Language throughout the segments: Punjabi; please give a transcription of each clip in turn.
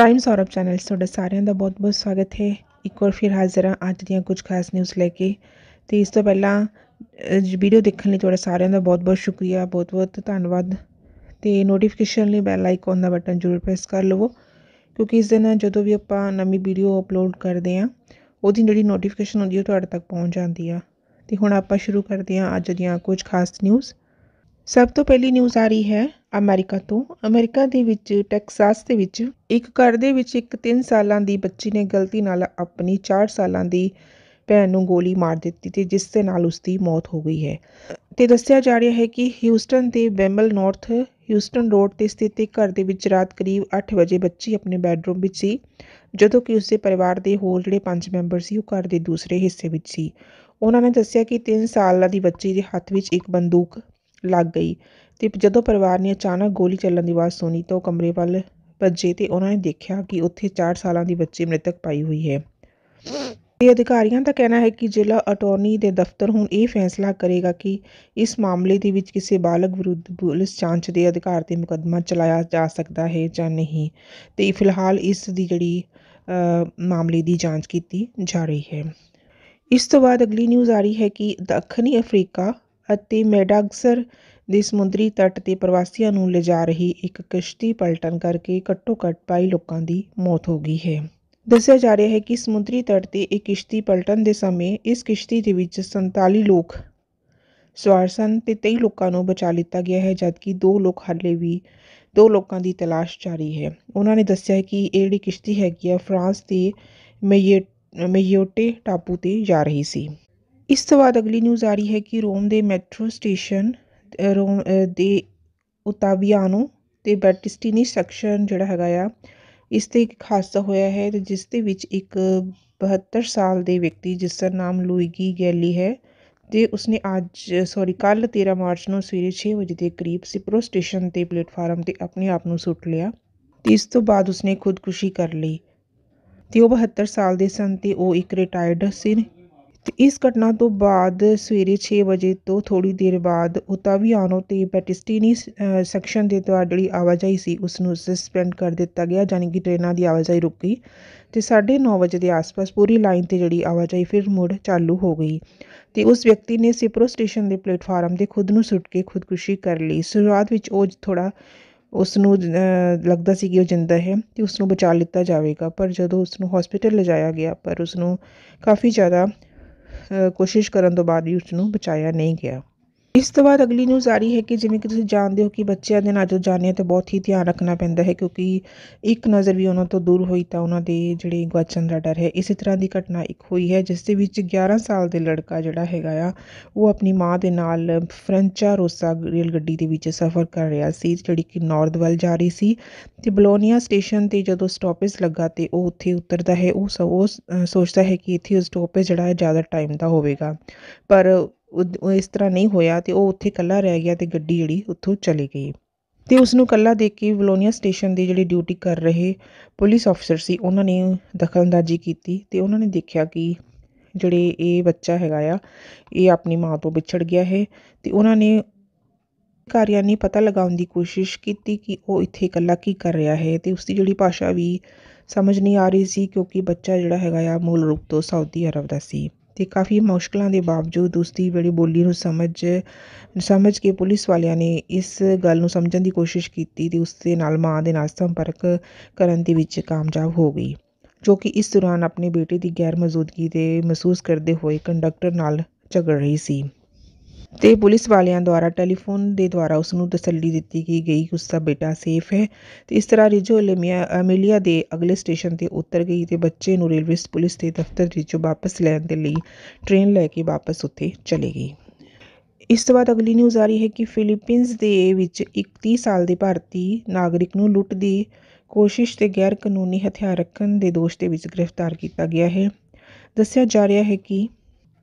ਪ੍ਰਾਈਮ ਸੌਰਵ ਚੈਨਲ 'ਚ ਤੁਹਾਡਾ ਸਾਰਿਆਂ ਦਾ ਬਹੁਤ-ਬਹੁਤ ਸਵਾਗਤ ਹੈ ਇੱਕ ਵਾਰ ਫਿਰ ਹਾਜ਼ਰ ਹਾਂ ਅੱਜ ਦੀਆਂ ਕੁਝ ਖਾਸ ਨਿਊਜ਼ ਲੈ ਕੇ ਤੇ ਇਸ ਤੋਂ ਪਹਿਲਾਂ ਵੀਡੀਓ ਦੇਖਣ ਲਈ ਤੁਹਾਡਾ ਸਾਰਿਆਂ ਦਾ ਬਹੁਤ-ਬਹੁਤ ਸ਼ੁਕਰੀਆ ਬਹੁਤ-ਬਹੁਤ ਧੰਨਵਾਦ ਤੇ ਨੋਟੀਫਿਕੇਸ਼ਨ ਲਈ ਬੈਲ ਆਈਕਨ ਦਾ ਬਟਨ ਜ਼ਰੂਰ ਪ੍ਰੈਸ ਕਰ ਲਵੋ ਕਿਉਂਕਿ ਇਸ ਦਿਨ ਜਦੋਂ ਵੀ ਆਪਾਂ ਨਵੀਂ ਵੀਡੀਓ ਅਪਲੋਡ ਕਰਦੇ ਹਾਂ ਉਹਦੀ ਜਿਹੜੀ ਨੋਟੀਫਿਕੇਸ਼ਨ ਹੁੰਦੀ ਹੈ ਤੁਹਾਡੇ ਤੱਕ ਪਹੁੰਚ ਜਾਂਦੀ ਆ ਤੇ ਹੁਣ ਆਪਾਂ ਸ਼ੁਰੂ ਕਰਦੇ ਹਾਂ ਅੱਜ ਦੀਆਂ ਕੁਝ ਖਾਸ ਨਿਊਜ਼ ਸਭ ਤੋਂ ਪਹਿਲੀ ਨਿਊਜ਼ ਆ ਰਹੀ ਹੈ ਅਮਰੀਕਾ ਤੋਂ ਅਮਰੀਕਾ ਦੇ ਵਿੱਚ ਟੈਕਸਾਸ ਦੇ ਵਿੱਚ ਇੱਕ ਘਰ ਦੇ ਵਿੱਚ ਇੱਕ 3 ਸਾਲਾਂ ਦੀ ਬੱਚੀ ਨੇ ਗਲਤੀ ਨਾਲ ਆਪਣੀ 4 ਸਾਲਾਂ ਦੀ ਭੈਣ ਨੂੰ ਗੋਲੀ ਮਾਰ ਦਿੱਤੀ ਤੇ ਜਿਸ ਦੇ ਨਾਲ ਉਸ ਦੀ ਮੌਤ ਹੋ ਗਈ ਹੈ ਤੇ ਦੱਸਿਆ ਜਾ ਰਿਹਾ ਹੈ ਕਿ ਹਿਊਸਟਨ ਦੇ ਬੈਮਲ ਨਾਰਥ ਹਿਊਸਟਨ ਰੋਡ ਤੇ ਸਥਿਤ ਇੱਕ ਘਰ ਦੇ ਵਿੱਚ ਰਾਤ ਕਰੀਬ 8 ਵਜੇ ਬੱਚੀ ਆਪਣੇ ਬੈੱਡਰੂਮ ਵਿੱਚ ਸੀ ਜਦੋਂ ਕਿ ਉਸ ਦੇ ਪਰਿਵਾਰ ਦੇ ਹੋਰ ਜਿਹੜੇ 5 ਮੈਂਬਰ ਸੀ ਉਹ ਘਰ ਦੇ ਦੂਸਰੇ ਹਿੱਸੇ ਵਿੱਚ ਸੀ ਉਹਨਾਂ ਨੇ ਦੱਸਿਆ ਕਿ 3 ਸਾਲਾਂ ਦੀ ਬੱਚੀ ਦੇ ਹੱਥ ਵਿੱਚ ਇੱਕ ਬੰਦੂਕ ਲੱਗ ਗਈ ਤੇ ਜਦੋਂ ਪਰਿਵਾਰ ਨੇ ਅਚਾਨਕ ਗੋਲੀ ਚੱਲਣ ਦੀ ਆਵਾਜ਼ ਸੁਣੀ ਤਾਂ ਉਹ ਕਮਰੇ ਵੱਲ ਭੱਜੇ ਤੇ ਉਹਨਾਂ ਨੇ ਦੇਖਿਆ ਕਿ ਉੱਥੇ 4 ਸਾਲਾਂ ਦੀ ਬੱਚੀ ਮ੍ਰਿਤਕ ਪਾਈ ਹੋਈ ਹੈ ਇਹ ਅਧਿਕਾਰੀਆਂ ਦਾ ਕਹਿਣਾ ਹੈ ਕਿ ਜ਼ਿਲ੍ਹਾ ਅਟਾਰਨੀ ਦੇ ਦਫ਼ਤਰ ਹੁਣ ਇਹ ਫੈਸਲਾ ਕਰੇਗਾ ਕਿ ਇਸ ਮਾਮਲੇ ਦੇ ਵਿੱਚ ਕਿਸੇ ਬਾਲਗ ਵਿਰੁੱਧ ਪੁਲਿਸ ਜਾਂਚ ਦੇ ਅਧਿਕਾਰ ਤੇ ਮੁਕੱਦਮਾ ਚਲਾਇਆ ਜਾ ਸਕਦਾ ਹੈ ਜਾਂ ਨਹੀਂ ਤੇ ਫਿਲਹਾਲ ਇਸ ਦੀ ਜਿਹੜੀ ਮਾਮਲੇ ਦੀ ਜਾਂਚ ਕੀਤੀ ਜਾ ਰਹੀ ਹੈ ਇਸ ਤੋਂ ਬਾਅਦ ਅਗਲੀ ਨਿਊਜ਼ ਆ ਰਹੀ ਹੈ ਕਿ ਦੱਖਣੀ ਅਫਰੀਕਾ ਅਤੇ ਮੈਡਾਗਸਰ ਦੇ ਸਮੁੰਦਰੀ ਤੱਟ 'ਤੇ ਪ੍ਰਵਾਸੀਆਂ ਨੂੰ ਲਿਜਾ ਰਹੀ ਇੱਕ ਕਿਸ਼ਤੀ ਪਲਟਨ ਕਰਕੇ ਘੱਟੋ ਘੱਟ ਬਾਈ ਲੋਕਾਂ ਦੀ ਮੌਤ ਹੋ ਗਈ ਹੈ ਦੱਸਿਆ ਜਾ ਰਿਹਾ ਹੈ ਕਿ ਸਮੁੰਦਰੀ ਤੱਟ 'ਤੇ ਇੱਕ ਕਿਸ਼ਤੀ ਪਲਟਨ ਦੇ ਸਮੇਂ ਇਸ ਕਿਸ਼ਤੀ ਦੇ ਵਿੱਚ 47 ਲੋਕ ਸਵਾਰ ਸਨ ਤੇ 23 ਲੋਕਾਂ ਨੂੰ ਬਚਾ ਲਿੱਤਾ ਗਿਆ ਹੈ ਜਦਕਿ ਦੋ ਲੋਕ ਹਾਲੇ ਵੀ ਦੋ ਲੋਕਾਂ ਦੀ ਤਲਾਸ਼ ਜਾਰੀ ਹੈ ਉਹਨਾਂ ਨੇ ਦੱਸਿਆ ਹੈ ਕਿ ਇਹੜੀ ਜਿਹੜੀ ਕਿਸ਼ਤੀ ਹੈਗੀ ਆ ਫਰਾਂਸ ਦੇ ਮੇਯੇ ਮੇਯੋਟੇ ਟਾਪੂ ਤੇ ਜਾ ਰਹੀ ਸੀ ਇਸ ਤੋਂ ਬਾਅਦ ਅਗਲੀ ਨਿਊਜ਼ ਆ ਰਹੀ ਹੈ ਕਿ ਰੋਮ ਦੇ ਮੈਟਰੋ ਸਟੇਸ਼ਨ ਰੋਮ ਦੇ ਉਤਾਵਿਆਨੋ ਤੇ ਬੈਟਿਸਟੀਨੀ ਸੈਕਸ਼ਨ ਜਿਹੜਾ ਹੈਗਾ ਆ ਇਸ 'ਤੇ ਇੱਕ ਹਾਦਸਾ ਹੋਇਆ ਹੈ ਤੇ ਜਿਸ ਦੇ ਵਿੱਚ ਇੱਕ 72 ਸਾਲ ਦੇ ਵਿਅਕਤੀ ਜਿਸ ਦਾ ਨਾਮ ਲੂਈਗੀ ਗੈਲੀ ਹੈ ਤੇ ਉਸਨੇ ਅੱਜ ਸੌਰੀ ਕੱਲ 13 ਮਾਰਚ ਨੂੰ ਸਵੇਰੇ 6 ਵਜੇ ਦੇ ਕਰੀਬ ਸਿਪਰੋ ਸਟੇਸ਼ਨ 'ਤੇ ਪਲੇਟਫਾਰਮ 'ਤੇ ਆਪਣੇ ਆਪ ਨੂੰ ਸੁੱਟ ਲਿਆ ਤੇ ਇਸ ਤੋਂ ਬਾਅਦ ਉਸਨੇ ਖੁਦਕੁਸ਼ੀ ਕਰ ਲਈ ਤੇ ਉਹ 72 ਸਾਲ ਦੇ ਸਨ ਤੇ ਉਹ ਇੱਕ ਰਿਟਾਇਰਡ ਸੀ ਅਤੇ ਇਸ ਘਟਨਾ ਤੋਂ ਬਾਅਦ ਸਵੇਰੇ 6 ਵਜੇ ਤੋਂ ਥੋੜੀ ਦੇਰ ਬਾਅਦ ਓਤਾਵੀਆਨੋ ਤੇ ਪੈਟਿਸਟੀਨੀ ਸੈਕਸ਼ਨ ਦੇ ਦੁਆਰਾ ਜਿਹੜੀ ਆਵਾਜਾਈ ਸੀ ਉਸ ਨੂੰ ਸਸਪੈਂਡ ਕਰ ਦਿੱਤਾ ਗਿਆ ਯਾਨੀ ਕਿ ਟ੍ਰੇਨਾਂ ਦੀ ਆਵਾਜਾਈ ਰੁਕ ਗਈ ਤੇ 9:30 ਵਜੇ ਦੇ ਆਸ ਪਾਸ ਪੂਰੀ ਲਾਈਨ 'ਤੇ ਜਿਹੜੀ ਆਵਾਜਾਈ ਫਿਰ ਮੁੜ ਚਾਲੂ ਹੋ ਗਈ ਤੇ ਉਸ ਵਿਅਕਤੀ ਨੇ ਸਿਪਰੋ ਸਟੇਸ਼ਨ ਦੇ ਪਲੇਟਫਾਰਮ 'ਤੇ ਖੁਦ ਨੂੰ ਸੁੱਟ ਕੇ ਖੁਦਕੁਸ਼ੀ ਕਰ ਲਈ ਸ਼ੁਰੂਆਤ ਵਿੱਚ ਉਹ ਥੋੜਾ ਉਸ ਨੂੰ ਲੱਗਦਾ ਸੀ ਕਿ ਉਹ ਜਿੰਦਾ ਹੈ ਅਤੇ ਉਸ ਨੂੰ ਬਚਾ ਲਿੱਤਾ ਜਾਵੇਗਾ ਪਰ ਜਦੋਂ ਉਸ ਨੂੰ ਹੋਸਪਿਟਲ ਲਿਜਾਇਆ ਗਿਆ ਪਰ ਉਸ ਨੂੰ ਕਾਫੀ ਜ਼ਿਆਦਾ ਕੋਸ਼ਿਸ਼ ਕਰਨ ਤੋਂ ਬਾਅਦ ਵੀ ਉਸ ਨੂੰ ਬਚਾਇਆ ਨਹੀਂ ਗਿਆ ਇਸ ਤੋਂ ਬਾਅਦ ਅਗਲੀ ਨਿਊਜ਼ ਆ ਰਹੀ ਹੈ ਕਿ ਜਿਵੇਂ ਕਿ ਤੁਸੀਂ ਜਾਣਦੇ ਹੋ ਕਿ ਬੱਚਿਆਂ ਦੇ ਨਾਲ ਜਦੋਂ ਜਾਂਦੇ ਹਾਂ ਤਾਂ ਬਹੁਤ ਹੀ ਧਿਆਨ ਰੱਖਣਾ ਪੈਂਦਾ ਹੈ ਕਿਉਂਕਿ ਇੱਕ ਨਜ਼ਰ ਵੀ ਉਹਨਾਂ ਤੋਂ ਦੂਰ ਹੋਈ ਤਾਂ ਉਹਨਾਂ ਦੇ ਜਿਹੜੇ ਗੁਆਚਣ ਦਾ ਡਰ ਹੈ ਇਸੇ ਤਰ੍ਹਾਂ ਦੀ ਘਟਨਾ ਇੱਕ ਹੋਈ ਹੈ ਜਿਸ ਦੇ ਵਿੱਚ 11 ਸਾਲ ਦੇ ਲੜਕਾ ਜਿਹੜਾ ਹੈਗਾ ਆ ਉਹ ਆਪਣੀ ਮਾਂ ਦੇ ਨਾਲ ਫਰੈਂਚਾ ਰੋਸਾ ਰੇਲ ਗੱਡੀ ਦੇ ਵਿੱਚ ਸਫ਼ਰ ਕਰ ਰਿਹਾ ਸੀ ਜਿਹੜੀ ਕਿ ਨੌਰਥ ਵੱਲ ਜਾ ਰਹੀ ਸੀ ਤੇ ਬਲੋਨੀਆ ਸਟੇਸ਼ਨ ਤੇ ਜਦੋਂ ਸਟਾਪੇਜ ਲੱਗਾ ਤੇ ਉਹ ਉੱਥੇ ਉਤਰਦਾ ਹੈ ਉਹ ਸੋਚਦਾ ਹੈ ਕਿ ਇੱਥੇ ਉਸ ਸਟਾਪੇਜ ਜਿਹੜਾ ਹੈ ਜ਼ਿਆਦਾ ਟਾਈਮ ਦਾ ਹੋਵੇਗਾ ਪਰ ਉਹ ਇਸ ਤਰ੍ਹਾਂ ਨਹੀਂ ਹੋਇਆ ਤੇ ਉਹ ਉੱਥੇ ਇਕੱਲਾ ਰਹਿ ਗਿਆ ਤੇ ਗੱਡੀ ਜਿਹੜੀ ਉੱਥੋਂ ਚਲੀ ਗਈ ਤੇ ਉਸ ਨੂੰ ਇਕੱਲਾ ਦੇਖ ਕੇ ਬਲੋਨੀਆ ਸਟੇਸ਼ਨ ਦੀ ਜਿਹੜੀ ਡਿਊਟੀ ਕਰ ਰਹੇ ਪੁਲਿਸ ਅਫਸਰ ਸੀ ਉਹਨਾਂ ਨੇ ਦਖਲਅੰਦਾਜ਼ੀ ਕੀਤੀ ਤੇ ਉਹਨਾਂ ਨੇ ਦੇਖਿਆ ਕਿ ਜਿਹੜੇ ਇਹ ਬੱਚਾ ਹੈਗਾ ਆ ਇਹ ਆਪਣੀ ਮਾਂ ਤੋਂ ਵਿਛੜ ਗਿਆ ਹੈ ਤੇ ਉਹਨਾਂ ਨੇ ਕਾਰਿਆਂ ਨੇ ਪਤਾ ਲਗਾਉਣ ਦੀ ਕੋਸ਼ਿਸ਼ ਕੀਤੀ ਕਿ ਉਹ ਇੱਥੇ ਇਕੱਲਾ ਕੀ ਕਰ ਰਿਹਾ ਹੈ ਤੇ ਉਸ ਦੀ ਜਿਹੜੀ ਭਾਸ਼ਾ ਵੀ ਸਮਝ ਨਹੀਂ ਆ ਰਹੀ ਸੀ ਕਿਉਂਕਿ ਬੱਚਾ ਜਿਹੜਾ ਹੈਗਾ ਆ ਮੂਲ ਰੂਪ ਤੋਂ ਸਾਊਦੀ ਅਰਬ ਦਾ ਸੀ ਤੇ ਕਾਫੀ ਮੁਸ਼ਕਿਲਾਂ ਦੇ ਬਾਵਜੂਦ ਉਸਦੀ ਜਿਹੜੀ ਬੋਲੀ ਨੂੰ ਸਮਝ ਸਮਝ ਕੇ ਪੁਲਿਸ ਵਾਲਿਆਂ ਨੇ ਇਸ ਗੱਲ ਨੂੰ ਸਮਝਣ ਦੀ ਕੋਸ਼ਿਸ਼ ਕੀਤੀ ਅਤੇ ਉਸਦੇ ਨਾਲ ਮਾਂ ਦੇ ਨਾਲ ਸੰਪਰਕ ਕਰਨ ਦੇ ਵਿੱਚ ਕਾਮਯਾਬ ਹੋ ਗਈ ਜੋ ਕਿ ਇਸ ਦੌਰਾਨ ਆਪਣੇ ਬੇਟੇ ਦੀ ਗੈਰ ਮੌਜੂਦਗੀ ਦੇ ਮਹਿਸੂਸ ਕਰਦੇ ਹੋਏ ਕੰਡਕਟਰ ਨਾਲ ਝਗੜ ਰਹੀ ਸੀ ਤੇ ਪੁਲਿਸ ਵਾਲਿਆਂ ਦੁਆਰਾ ਟੈਲੀਫੋਨ ਦੇ ਦੁਆਰਾ ਉਸ ਨੂੰ ਤਸੱਲੀ ਦਿੱਤੀ ਕਿ ਗਈ ਉਸਦਾ ਬੇਟਾ ਸੇਫ ਹੈ ਤੇ ਇਸ ਤਰ੍ਹਾਂ ਰਿਜੋ ਅਲੇਮੀਆ ਅਮੇਲੀਆ ਦੇ ਅਗਲੇ ਸਟੇਸ਼ਨ 'ਤੇ ਉਤਰ ਗਈ ਤੇ ਬੱਚੇ ਨੂੰ ਰੇਲਵੇ ਪੁਲਿਸ ਦੇ ਦਫ਼ਤਰ ਵਿੱਚੋਂ ਵਾਪਸ ਲੈਣ ਦੇ ਲਈ ਟ੍ਰੇਨ ਲੈ ਕੇ ਵਾਪਸ ਉੱਥੇ ਚਲੇ ਗਈ ਇਸ ਤੋਂ ਬਾਅਦ ਅਗਲੀ ਨਿਊਜ਼ ਆ ਰਹੀ ਹੈ ਕਿ ਫਿਲੀਪੀਨਸ ਦੇ ਵਿੱਚ ਇੱਕ 30 ਸਾਲ ਦੇ ਭਾਰਤੀ ਨਾਗਰਿਕ ਨੂੰ ਲੁੱਟ ਦੀ ਕੋਸ਼ਿਸ਼ ਤੇ ਗੈਰ ਕਾਨੂੰਨੀ ਹਥਿਆਰ ਰੱਖਣ ਦੇ ਦੋਸ਼ ਦੇ ਵਿੱਚ ਗ੍ਰਿਫਤਾਰ ਕੀਤਾ ਗਿਆ ਹੈ ਦੱਸਿਆ ਜਾ ਰਿਹਾ ਹੈ ਕਿ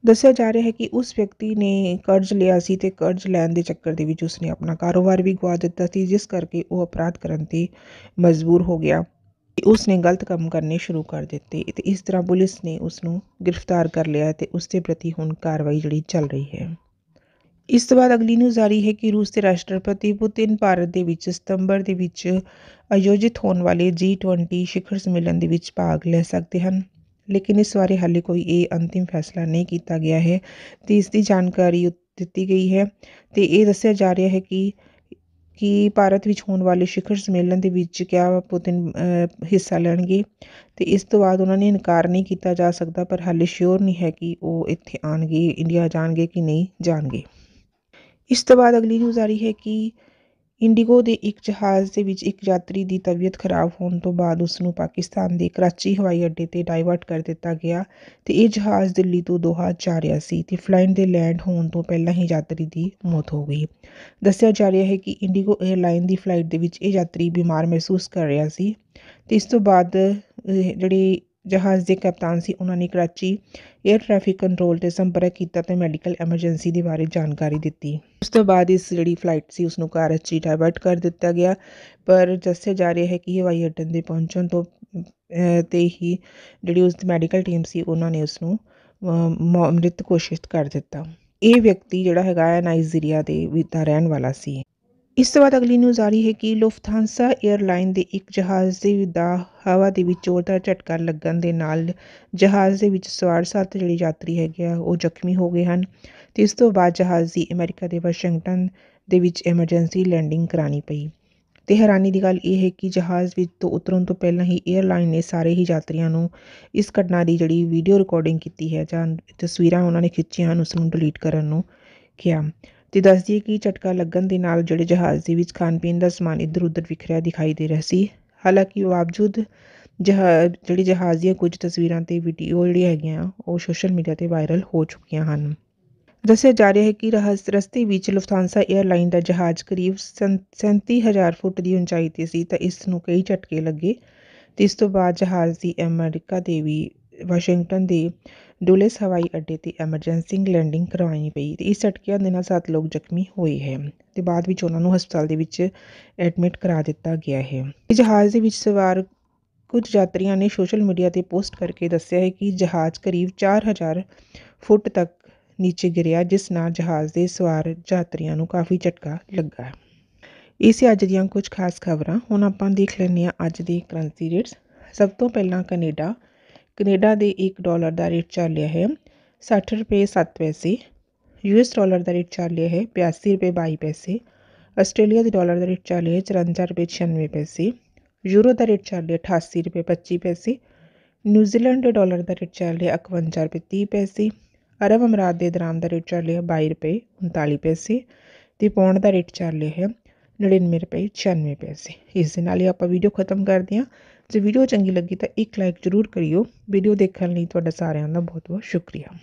ਦੱਸਿਆ ਜਾ ਰਿਹਾ ਹੈ ਕਿ ਉਸ ਵਿਅਕਤੀ ਨੇ ਕਰਜ਼ ਲਿਆ ਸੀ ਤੇ ਕਰਜ਼ ਲੈਣ ਦੇ ਚੱਕਰ ਦੇ ਵਿੱਚ ਉਸਨੇ ਆਪਣਾ ਕਾਰੋਬਾਰ ਵੀ ਗਵਾ ਦਿੱਤਾ ਸੀ ਜਿਸ ਕਰਕੇ ਉਹ ਅਪਰਾਧ ਕਰਨ 'ਤੇ ਮਜਬੂਰ ਹੋ ਗਿਆ ਉਸ ਨੇ ਗਲਤ ਕੰਮ ਕਰਨੇ ਸ਼ੁਰੂ ਕਰ ਦਿੱਤੇ ਤੇ ਇਸ ਤਰ੍ਹਾਂ ਪੁਲਿਸ ਨੇ ਉਸ ਨੂੰ ਗ੍ਰਿਫਤਾਰ ਕਰ ਲਿਆ ਅਤੇ ਉਸ ਦੇ ਪ੍ਰਤੀ ਹੁਣ ਕਾਰਵਾਈ ਜਿਹੜੀ ਚੱਲ ਰਹੀ ਹੈ ਇਸ ਤੋਂ ਬਾਅਦ ਅਗਲੀ ਨਿਊਜ਼ ਆ ਰਹੀ ਹੈ ਕਿ ਰੂਸ ਦੇ ਰਾਸ਼ਟਰਪਤੀ ਪੁਤਿਨ ਭਾਰਤ ਦੇ ਵਿੱਚ ਸਤੰਬਰ ਦੇ ਵਿੱਚ ਆਯੋਜਿਤ ਹੋਣ ਵਾਲੇ G20 ਸਿਖਰ ਸੰਮੇਲਨ ਦੇ ਵਿੱਚ ਭਾਗ ਲੈ ਸਕਦੇ ਹਨ ਲੇਕਿਨ ਇਸ ਬਾਰੇ ਹਾਲੇ ਕੋਈ ਇਹ ਅੰਤਿਮ ਫੈਸਲਾ ਨਹੀਂ ਕੀਤਾ ਗਿਆ ਹੈ ਅਤੇ ਇਸ ਦੀ ਜਾਣਕਾਰੀ ਦਿੱਤੀ ਗਈ ਹੈ ਅਤੇ ਇਹ ਦੱਸਿਆ ਜਾ ਰਿਹਾ ਹੈ ਕਿ ਕਿ ਭਾਰਤ ਵਿੱਚ ਹੋਣ ਵਾਲੇ ਸਿਖਰ ਸੰਮੇਲਨ ਦੇ ਵਿੱਚ ਕਿਆ ਪੁਤਿਨ ਹਿੱਸਾ ਲੈਣਗੇ ਅਤੇ ਇਸ ਤੋਂ ਬਾਅਦ ਉਹਨਾਂ ਨੇ ਇਨਕਾਰ ਨਹੀਂ ਕੀਤਾ ਜਾ ਸਕਦਾ ਪਰ ਹਾਲੇ ਸ਼ੋਰ ਨਹੀਂ ਹੈ ਕਿ ਉਹ ਇੱਥੇ ਆਣਗੇ ਇੰਡੀਆ ਜਾਣਗੇ ਕਿ ਨਹੀਂ ਜਾਣਗੇ ਇਸ ਤੋਂ ਬਾਅਦ ਅਗਲੀ ਨਿਊਜ਼ ਆ ਰਹੀ ਹੈ ਕਿ ਇੰਡੀਗੋ ਦੇ ਇੱਕ ਜਹਾਜ਼ ਦੇ ਵਿੱਚ ਇੱਕ ਯਾਤਰੀ ਦੀ ਤਬੀਅਤ ਖਰਾਬ ਹੋਣ ਤੋਂ ਬਾਅਦ ਉਸ ਨੂੰ ਪਾਕਿਸਤਾਨ ਦੇ ਕਰਾਚੀ ਹਵਾਈ ਅੱਡੇ 'ਤੇ ਡਾਇਵਰਟ ਕਰ ਦਿੱਤਾ ਗਿਆ ਤੇ ਇਹ ਜਹਾਜ਼ ਦਿੱਲੀ ਤੋਂ ਦੋਹਾ ਜਾ ਰਿਹਾ ਸੀ ਤੇ ਫਲਾਈਟ ਦੇ ਲੈਂਡ ਹੋਣ ਤੋਂ ਪਹਿਲਾਂ ਹੀ ਯਾਤਰੀ ਦੀ ਮੌਤ ਹੋ ਗਈ ਦੱਸਿਆ ਜਾ ਰਿਹਾ ਹੈ ਕਿ ਇੰਡੀਗੋ ਏਅਰਲਾਈਨ ਦੀ ਫਲਾਈਟ ਦੇ ਵਿੱਚ ਇਹ ਯਾਤਰੀ ਬਿਮਾਰ ਮਹਿਸੂਸ ਕਰ ਰਿਹਾ ਸੀ ਤੇ ਇਸ ਤੋਂ ਬਾਅਦ ਜਿਹੜੀ ਜਹਾਜ਼ ਦੇ ਕਪਤਾਨ ਸੀ ਉਹਨਾਂ ਨੇ ਕਰਾਚੀ 에ਅਰ ਟ੍ਰੈਫਿਕ ਕੰਟਰੋਲ ਤੇ ਸੰਪਰਕ ਕੀਤਾ ਤੇ ਮੈਡੀਕਲ ਐਮਰਜੈਂਸੀ ਦੇ ਬਾਰੇ ਜਾਣਕਾਰੀ ਦਿੱਤੀ ਉਸ ਤੋਂ ਬਾਅਦ ਇਸ ਜਿਹੜੀ ਫਲਾਈਟ ਸੀ ਉਸ ਨੂੰ ਕਰਾਚੀ ਡਾਇਵਰਟ ਕਰ ਦਿੱਤਾ ਗਿਆ ਪਰ ਜਿੱਥੇ ਜਾ ਰਿਹਾ ਹੈ ਕਿ ਹਵਾਈ ਅੱਡੇ ਦੇ ਪਹੁੰਚਣ ਤੋਂ ਤੇ ਹੀ ਜਿਹੜੀ ਉਸ ਦੀ ਮੈਡੀਕਲ ਟੀਮ ਸੀ ਉਹਨਾਂ ਨੇ ਉਸ ਨੂੰ ਮ੍ਰਿਤ ਘੋਸ਼ਿਤ ਕਰ ਦਿੱਤਾ ਇਹ ਵਿਅਕਤੀ ਜਿਹੜਾ ਹੈਗਾ ਹੈ ਨਾਈਜੀਰੀਆ ਦੇ ਦਾ ਰਹਿਣ ਵਾਲਾ ਸੀ ਇਸ ਤੋਂ ਬਾਅਦ ਅਗਲੀ ਨਿਊਜ਼ ਆ ਰਹੀ ਹੈ ਕਿ ਲੁਫਥਾਂਸਾ 에ਅਰਲਾਈਨ ਦੇ ਇੱਕ ਜਹਾਜ਼ ਦੇ ਦਾ ਹਵਾ ਦੇ ਵਿੱਚ ਜ਼ੋਰਦਾਰ ਝਟਕਾ ਲੱਗਣ ਦੇ ਨਾਲ ਜਹਾਜ਼ ਦੇ ਵਿੱਚ ਸਵਾਰ ਸੱਤ ਜਿਹੜੇ ਯਾਤਰੀ ਹੈਗੇ ਆ ਉਹ ਜ਼ਖਮੀ ਹੋ ਗਏ ਹਨ ਤੇ ਇਸ ਤੋਂ ਬਾਅਦ ਜਹਾਜ਼ ਦੀ ਅਮਰੀਕਾ ਦੇ ਵਾਸ਼ਿੰਗਟਨ ਦੇ ਵਿੱਚ ਐਮਰਜੈਂਸੀ ਲੈਂਡਿੰਗ ਕਰਾਣੀ ਪਈ ਤੇ ਹੈਰਾਨੀ ਦੀ ਗੱਲ ਇਹ ਹੈ ਕਿ ਜਹਾਜ਼ ਵਿੱਚ ਤੋਂ ਉਤਰਨ ਤੋਂ ਪਹਿਲਾਂ ਹੀ 에ਅਰਲਾਈਨ ਨੇ ਸਾਰੇ ਹੀ ਯਾਤਰੀਆਂ ਨੂੰ ਇਸ ਘਟਨਾ ਦੀ ਜਿਹੜੀ ਵੀਡੀਓ ਰਿਕਾਰਡਿੰਗ ਕੀਤੀ ਹੈ ਜਾਂ ਤਸਵੀਰਾਂ ਉਹਨਾਂ ਨੇ ਖਿੱਚੀਆਂ ਹਨ ਉਸ ਨੂੰ ਡਿਲੀਟ ਕਰਨ ਨੂੰ ਕਿਹਾ ਤੇ ਦੱਸਦੀ ਹੈ ਕਿ ਝਟਕਾ ਲੱਗਣ ਦੇ ਨਾਲ ਜਿਹੜੇ ਜਹਾਜ਼ ਦੇ ਵਿੱਚ ਖਾਣ ਪੀਣ ਦਾ ਸਮਾਨ ਇੱਧਰ ਉੱਧਰ ਵਿਖਰਿਆ ਦਿਖਾਈ ਦੇ ਰਿਹਾ ਸੀ ਹਾਲਾਂਕਿ ਬਾਵਜੂਦ ਜਹਾ ਜਿਹੜੀ ਜਹਾਜ਼ ਦੀਆਂ ਕੁਝ ਤਸਵੀਰਾਂ ਤੇ ਵੀਡੀਓ ਜਿਹੜੀ ਹੈਗੀਆਂ ਉਹ ਸੋਸ਼ਲ ਮੀਡੀਆ 'ਤੇ ਵਾਇਰਲ ਹੋ ਚੁੱਕੀਆਂ ਹਨ ਦੱਸਿਆ ਜਾ ਰਿਹਾ ਹੈ ਕਿ ਰਹਾਸ ਰਸਤੇ ਵਿੱਚ ਲੁਫਥਾਂਸਾ 에ਅਰਲਾਈਨ ਦਾ ਜਹਾਜ਼ ਕਰੀਬ 37000 ਫੁੱਟ ਦੀ ਉਚਾਈ 'ਤੇ ਸੀ ਤਾਂ ਇਸ ਨੂੰ ਕਈ ਝਟਕੇ ਲੱਗੇ ਤੇ ਇਸ ਤੋਂ ਬਾਅਦ ਜਹਾਜ਼ ਦੀ ਅਮਰੀਕਾ ਦੇ ਵੀ ਵਾਸ਼ਿੰਗਟਨ ਦੀ ਡੁਲles ਹਵਾਈ ਅੱਡੇ 'ਤੇ ਐਮਰਜੈਂਸੀ ਲੈਂਡਿੰਗ ਕਰਵਾਉਣੀ ਪਈ ਤੇ ਇਸ ਅਟਕਿਆਂ ਦੇ ਨਾਲ ਸੱਤ ਲੋਕ ਜ਼ਖਮੀ ਹੋਏ ਹੈ ਤੇ ਬਾਅਦ ਵਿੱਚ ਉਹਨਾਂ ਨੂੰ ਹਸਪਤਾਲ ਦੇ ਵਿੱਚ ਐਡਮਿਟ ਕਰਾ ਦਿੱਤਾ ਗਿਆ ਹੈ ਜਹਾਜ਼ ਦੇ ਵਿੱਚ ਸਵਾਰ ਕੁਝ ਯਾਤਰੀਆਂ ਨੇ ਸੋਸ਼ਲ ਮੀਡੀਆ 'ਤੇ ਪੋਸਟ ਕਰਕੇ ਦੱਸਿਆ ਹੈ ਕਿ ਜਹਾਜ਼ ਕਰੀਬ 4000 ਫੁੱਟ ਤੱਕ ਨੀਚੇ ਗਿਰਿਆ ਜਿਸ ਨਾਲ ਜਹਾਜ਼ ਦੇ ਸਵਾਰ ਯਾਤਰੀਆਂ ਨੂੰ ਕਾਫੀ ਝਟਕਾ ਲੱਗਾ ਇਹ ਸੀ ਅੱਜ ਦੀਆਂ ਕੁਝ ਖਾਸ ਖਬਰਾਂ ਹੁਣ ਆਪਾਂ ਦੇਖ ਲੈਂਦੇ ਹਾਂ ਅੱਜ ਦੇ ਕਰੰਸੀ ਰੇਟਸ ਸਭ ਤੋਂ ਪਹਿਲਾਂ ਕੈਨੇਡਾ कनेडा के एक डॉलर का रेट चल रहा है सठ रुपये सत्त पैसे यूएस डॉलर का रेट चल रहा है ਹੈ रुपये बई पैसे ਪੈਸੇ ਆਸਟ੍ਰੇਲੀਆ ਦੇ ਡਾਲਰ ਦਾ ਰੇਟ ਚੱਲ ਰਿਹਾ ਹੈ ਚੁਰੰਜਾ ਰੁਪਏ ਛਿਆਨਵੇਂ यूरो का रेट चल रहा है अठासी रुपये पच्ची पैसे न्यूजीलैंड के डॉलर का रेट चल रहा है इकवंजा रुपये तीह पैसे अरब अमरात के दराम का रेट चल रहा है बई रुपये उनताली पैसे तो पौंड का रेट चल रहा है नड़िनवे रुपये छियानवे पैसे इस ही आप वीडियो खत्म करते हैं ਜੇ ਵੀਡੀਓ ਚੰਗੀ ਲੱਗੀ ਤਾਂ ਇੱਕ ਲਾਈਕ ਜ਼ਰੂਰ ਕਰਿਓ ਵੀਡੀਓ ਦੇਖਣ ਲਈ ਤੁਹਾਡਾ ਸਾਰਿਆਂ ਦਾ ਬਹੁਤ ਬਹੁਤ ਸ਼ੁਕਰੀਆ